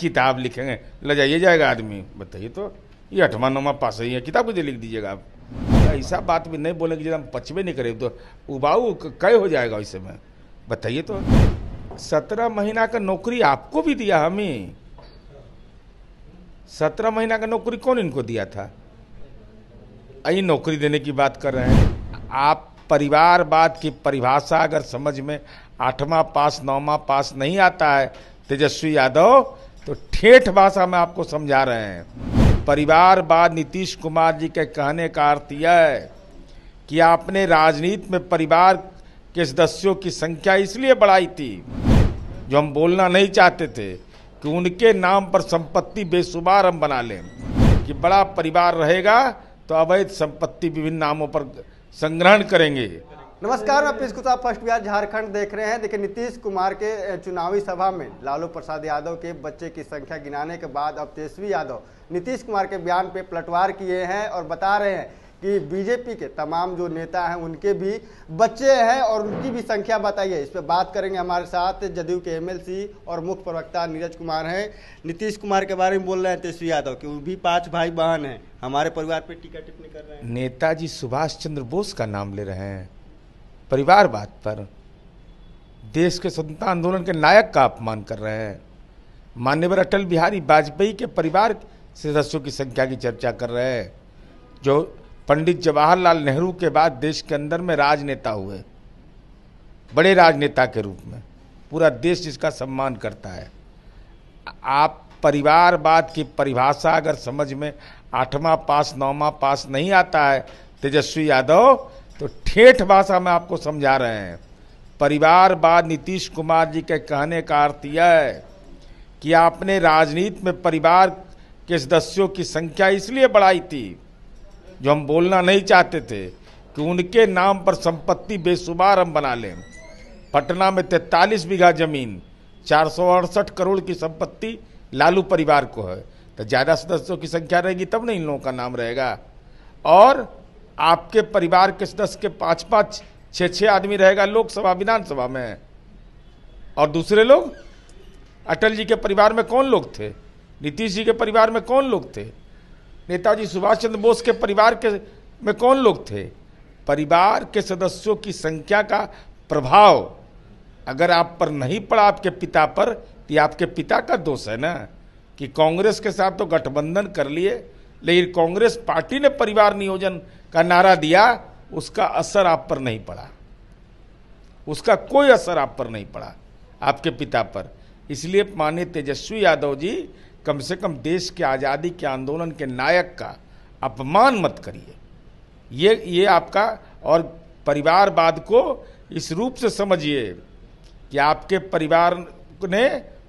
किताब लिखेंगे ले जाइए जाएगा आदमी बताइए तो ये अठवा नौवा पास ही है किताब मुझे लिख दीजिएगा आप ऐसा बात भी नहीं बोलेंगे जब हम पचवे नहीं करेंगे तो उबाऊ कय हो जाएगा ऐसे समय बताइए तो सत्रह महीना का नौकरी आपको भी दिया हमें सत्रह महीना का नौकरी कौन इनको दिया था यही नौकरी देने की बात कर रहे हैं आप परिवारवाद की परिभाषा अगर समझ में आठवां पास नौवा पास नहीं आता है तेजस्वी यादव ठेठ भाषा में आपको समझा रहे हैं परिवारवाद नीतीश कुमार जी के कहने का अर्थ यह है कि आपने राजनीति में परिवार के सदस्यों की संख्या इसलिए बढ़ाई थी जो हम बोलना नहीं चाहते थे कि उनके नाम पर संपत्ति बेशुमार हम बना लें कि बड़ा परिवार रहेगा तो अवैध संपत्ति विभिन्न नामों पर संग्रहण करेंगे नमस्कार मैं पीस कुशा फर्स्ट बिहार झारखंड देख रहे हैं देखिए नीतीश कुमार के चुनावी सभा में लालू प्रसाद यादव के बच्चे की संख्या गिनाने के बाद अब तेजस्वी यादव नीतीश कुमार के बयान पे पलटवार किए हैं और बता रहे हैं कि बीजेपी के तमाम जो नेता हैं उनके भी बच्चे हैं और उनकी भी संख्या बताइए इस पर बात करेंगे हमारे साथ जदयू के एमएलसी और मुख्य प्रवक्ता नीरज कुमार हैं नीतीश कुमार के बारे में बोल रहे हैं तेजस्वी यादव कि वो भी पांच भाई बहन हैं हमारे परिवार पे टीका टिप्पणी कर रहे हैं नेताजी सुभाष चंद्र बोस का नाम ले रहे हैं परिवारवाद पर देश के स्वतंत्रता आंदोलन के नायक का अपमान कर रहे हैं मान्यवर अटल बिहारी वाजपेयी के परिवार सदस्यों की संख्या की चर्चा कर रहे हैं जो पंडित जवाहरलाल नेहरू के बाद देश के अंदर में राजनेता हुए बड़े राजनेता के रूप में पूरा देश जिसका सम्मान करता है आप परिवारवाद की परिभाषा अगर समझ में आठवां पास नौवां पास नहीं आता है तेजस्वी यादव ठेठ भाषा में आपको समझा रहे हैं परिवारवाद नीतीश कुमार जी के कहने का अर्थ यह है कि आपने राजनीति में परिवार के सदस्यों की संख्या इसलिए बढ़ाई थी जो हम बोलना नहीं चाहते थे कि उनके नाम पर संपत्ति बेशुमार हम बना लें पटना में तैतालीस बीघा जमीन चार करोड़ की संपत्ति लालू परिवार को है तो ज़्यादा सदस्यों की संख्या रहेगी तब नहीं इन लोगों का नाम रहेगा और आपके परिवार के सदस्य के पाँच पाँच छः छः आदमी रहेगा लोकसभा विधानसभा में और दूसरे लोग अटल जी के परिवार में कौन लोग थे नीतीश जी के परिवार में कौन लोग थे नेताजी सुभाष चंद्र बोस के परिवार के में कौन लोग थे परिवार के सदस्यों की संख्या का प्रभाव अगर आप पर नहीं पड़ा आपके पिता पर तो आपके पिता का दोष है ना कि कांग्रेस के साथ तो गठबंधन कर लिए लेकिन कांग्रेस पार्टी ने परिवार नियोजन का नारा दिया उसका असर आप पर नहीं पड़ा उसका कोई असर आप पर नहीं पड़ा आपके पिता पर इसलिए माननीय तेजस्वी यादव जी कम से कम देश के आज़ादी के आंदोलन के नायक का अपमान मत करिए ये ये आपका और परिवारवाद को इस रूप से समझिए कि आपके परिवार ने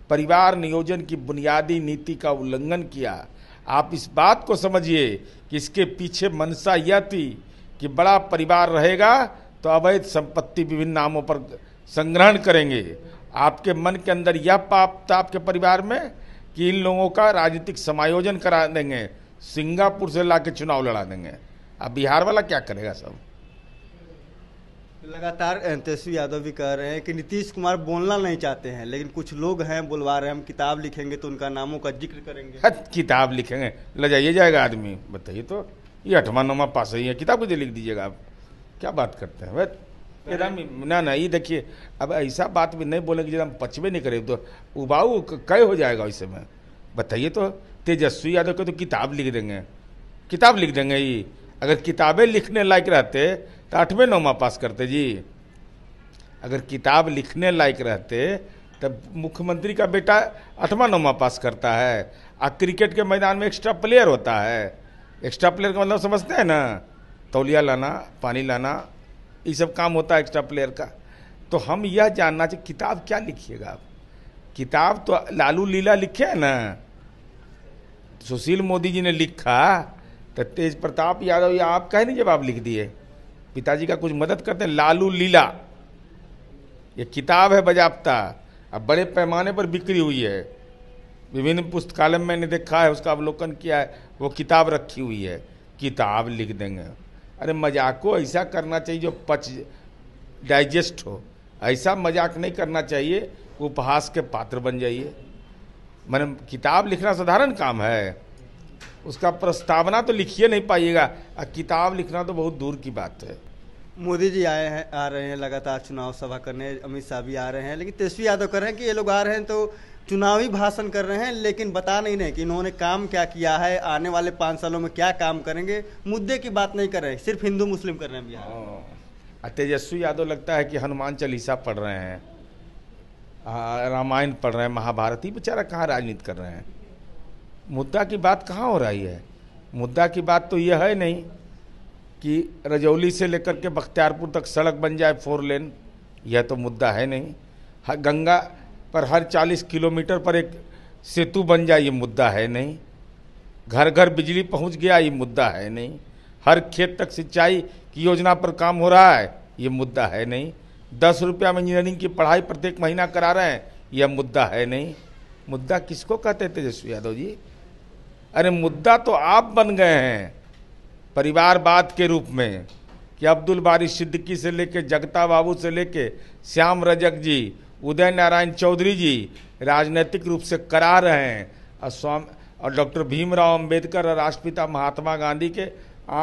परिवार नियोजन की बुनियादी नीति का उल्लंघन किया आप इस बात को समझिए कि इसके पीछे मनसा यह थी कि बड़ा परिवार रहेगा तो अवैध संपत्ति विभिन्न नामों पर संग्रहण करेंगे आपके मन के अंदर यह पाप था आपके परिवार में कि इन लोगों का राजनीतिक समायोजन करा देंगे सिंगापुर से ला के चुनाव लड़ा देंगे अब बिहार वाला क्या करेगा सब लगातार तेजस्वी यादव भी कह रहे हैं कि नीतीश कुमार बोलना नहीं चाहते हैं लेकिन कुछ लोग हैं बुलवा रहे हैं हम किताब लिखेंगे तो उनका नामों का जिक्र करेंगे हाँ, किताब लिखेंगे ले जाइए जाएगा आदमी बताइए तो ये अठवा नौवा पास ही है किताब मुझे लिख दीजिएगा आप क्या बात करते हैं भाई एकदम ना ना ये देखिए अब ऐसा बात भी नहीं बोलेंगे जब हम पचवे नहीं करें तो उबाऊ कय हो जाएगा उस समय बताइए तो तेजस्वी यादव को तो किताब लिख देंगे किताब लिख देंगे ये अगर किताबें लिखने लायक रहते तो आठवें नौमा पास करते जी अगर किताब लिखने लायक रहते तब तो मुख्यमंत्री का बेटा आठवा नौमा पास करता है और क्रिकेट के मैदान में एक्स्ट्रा प्लेयर होता है एक्स्ट्रा प्लेयर का मतलब समझते हैं ना तौलिया लाना पानी लाना ये सब काम होता है एक्स्ट्रा प्लेयर का तो हम यह जानना चाहिए किताब क्या लिखिएगा आप किताब तो लालू लीला लिखे हैं ना सुशील मोदी जी ने लिखा तो तेज प्रताप यादव या आप कह नहीं जवाब लिख दिए पिताजी का कुछ मदद करते हैं लालू लीला ये किताब है बजाबता अब बड़े पैमाने पर बिक्री हुई है विभिन्न पुस्तकालय में मैंने देखा है उसका अवलोकन किया है वो किताब रखी हुई है किताब लिख देंगे अरे मजाक को ऐसा करना चाहिए जो पच डाइजेस्ट हो ऐसा मजाक नहीं करना चाहिए उपहास के पात्र बन जाइए मैंने किताब लिखना साधारण काम है उसका प्रस्तावना तो लिखिए नहीं पाइएगा किताब लिखना तो बहुत दूर की बात है मोदी जी आए हैं आ रहे हैं लगातार चुनाव सभा करने अमित शाह भी आ रहे हैं लेकिन तेजस्वी यादव कर रहे हैं कि ये लोग आ रहे हैं तो चुनावी भाषण कर रहे हैं लेकिन बता नहीं रहे कि इन्होंने काम क्या किया है आने वाले पाँच सालों में क्या काम करेंगे मुद्दे की बात नहीं कर रहे सिर्फ हिंदू मुस्लिम कर रहे हैं बिहार हाँ। तेजस्वी यादव लगता है कि हनुमान चालीसा पढ़ रहे हैं रामायण पढ़ रहे हैं महाभारत ही बेचारा कहाँ राजनीति कर रहे हैं मुद्दा की बात कहाँ हो रही है मुद्दा की बात तो यह है नहीं कि रजौली से लेकर के बख्तियारपुर तक सड़क बन जाए फोर लेन यह तो मुद्दा है नहीं हर गंगा पर हर 40 किलोमीटर पर एक सेतु बन जाए ये मुद्दा है नहीं घर घर बिजली पहुंच गया ये मुद्दा है नहीं हर खेत तक सिंचाई की योजना पर काम हो रहा है ये मुद्दा है नहीं दस रुपया में इंजीनियरिंग की पढ़ाई प्रत्येक महीना करा रहे हैं यह मुद्दा है नहीं मुद्दा किसको कहते तेजस्वी यादव जी अरे मुद्दा तो आप बन गए हैं परिवारवाद के रूप में कि अब्दुल बारी सिद्दीकी से लेके जगता बाबू से लेके श्याम रजक जी उदय नारायण चौधरी जी राजनीतिक रूप से करा रहे हैं और स्वामी और डॉक्टर भीमराव अंबेडकर और राष्ट्रपिता महात्मा गांधी के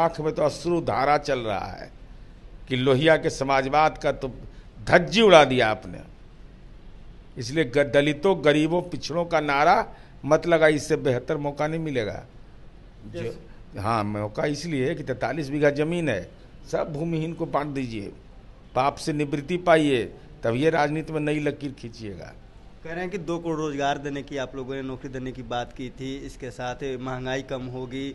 आंख में तो अश्रु धारा चल रहा है कि लोहिया के समाजवाद का तो धज्जी उड़ा दिया आपने इसलिए दलितों गरीबों पिछड़ों का नारा मत लगा इससे बेहतर मौका नहीं मिलेगा जो हाँ मौका इसलिए कि तैतालीस बीघा जमीन है सब भूमिहीन को बांट दीजिए पाप से निवृत्ति पाइए तब ये राजनीति में नई लकीर खींचिएगा कह रहे हैं कि दो करोड़ रोजगार देने की आप लोगों ने नौकरी देने की बात की थी इसके साथ महंगाई कम होगी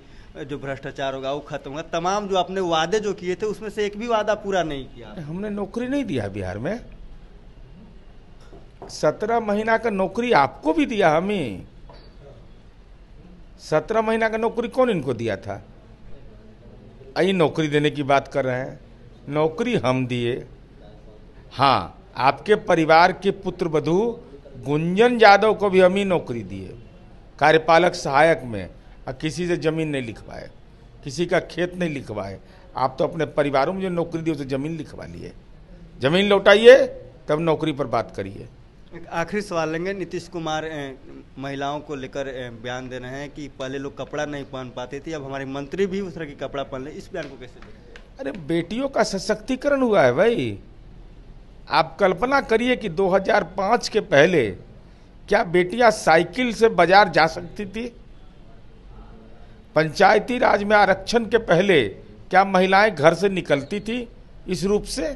जो भ्रष्टाचार होगा वो खत्म होगा तमाम जो आपने वादे जो किए थे उसमें से एक भी वादा पूरा नहीं किया हमने नौकरी नहीं दिया बिहार में सत्रह महीना का नौकरी आपको भी दिया हमें सत्रह महीना का नौकरी कौन इनको दिया था आई नौकरी देने की बात कर रहे हैं नौकरी हम दिए हाँ आपके परिवार के पुत्र बधु गुंजन यादव को भी हम ही नौकरी दिए कार्यपालक सहायक में और किसी से ज़मीन नहीं लिखवाए किसी का खेत नहीं लिखवाए आप तो अपने परिवारों में जो नौकरी दी उसे ज़मीन लिखवा लिए ज़मीन लौटाइए तब नौकरी पर बात करिए आखिरी सवाल लेंगे नीतीश कुमार महिलाओं को लेकर बयान दे रहे हैं कि पहले लोग कपड़ा नहीं पहन पाते थे अब हमारे मंत्री भी उस तरह के कपड़ा पहन ले इस बयान को कैसे अरे बेटियों का सशक्तिकरण हुआ है भाई आप कल्पना करिए कि 2005 के पहले क्या बेटियां साइकिल से बाजार जा सकती थी पंचायती राज में आरक्षण के पहले क्या महिलाएं घर से निकलती थी इस रूप से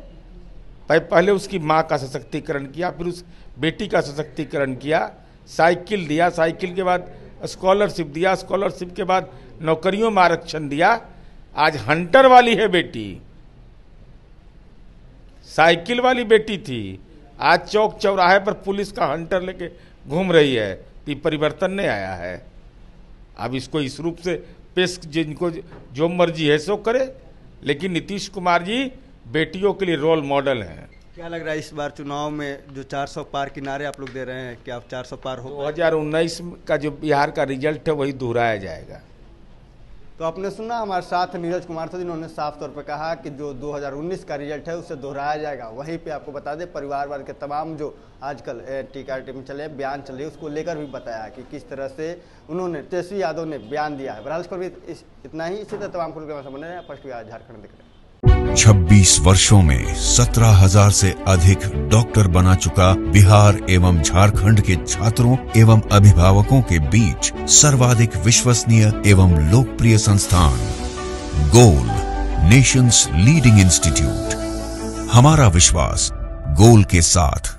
पहले उसकी माँ का सशक्तिकरण किया फिर उस बेटी का सशक्तिकरण किया साइकिल दिया साइकिल के बाद स्कॉलरशिप दिया स्कॉलरशिप के बाद नौकरियों में आरक्षण दिया आज हंटर वाली है बेटी साइकिल वाली बेटी थी आज चौक चौराहे पर पुलिस का हंटर लेके घूम रही है तो परिवर्तन नहीं आया है अब इसको इस रूप से पेश जिनको जो मर्जी है सो करे लेकिन नीतीश कुमार जी बेटियों के लिए रोल मॉडल हैं क्या लग रहा है इस बार चुनाव में जो 400 पार किनारे आप लोग दे रहे हैं कि आप 400 पार हो दो हजार उन्नीस का जो बिहार का रिजल्ट है वही दोहराया जाएगा तो आपने सुना हमारे साथ नीरज कुमार था जिन्होंने साफ तौर पर कहा कि जो 2019 का रिजल्ट है उसे दोहराया जाएगा वहीं पे आपको बता दें परिवार वर्ग के तमाम जो आजकल टीका टीम चले बयान चले उसको लेकर भी बताया कि किस तरह से उन्होंने तेजस्वी यादव ने बयान दिया है बहरहाल इस पर भी इतना ही इसी तरह तमाम प्रोग्राम के बने फर्स्ट बिहार झारखंड दिख रहे हैं 26 वर्षों में 17,000 से अधिक डॉक्टर बना चुका बिहार एवं झारखंड के छात्रों एवं अभिभावकों के बीच सर्वाधिक विश्वसनीय एवं लोकप्रिय संस्थान गोल नेशंस लीडिंग इंस्टीट्यूट हमारा विश्वास गोल के साथ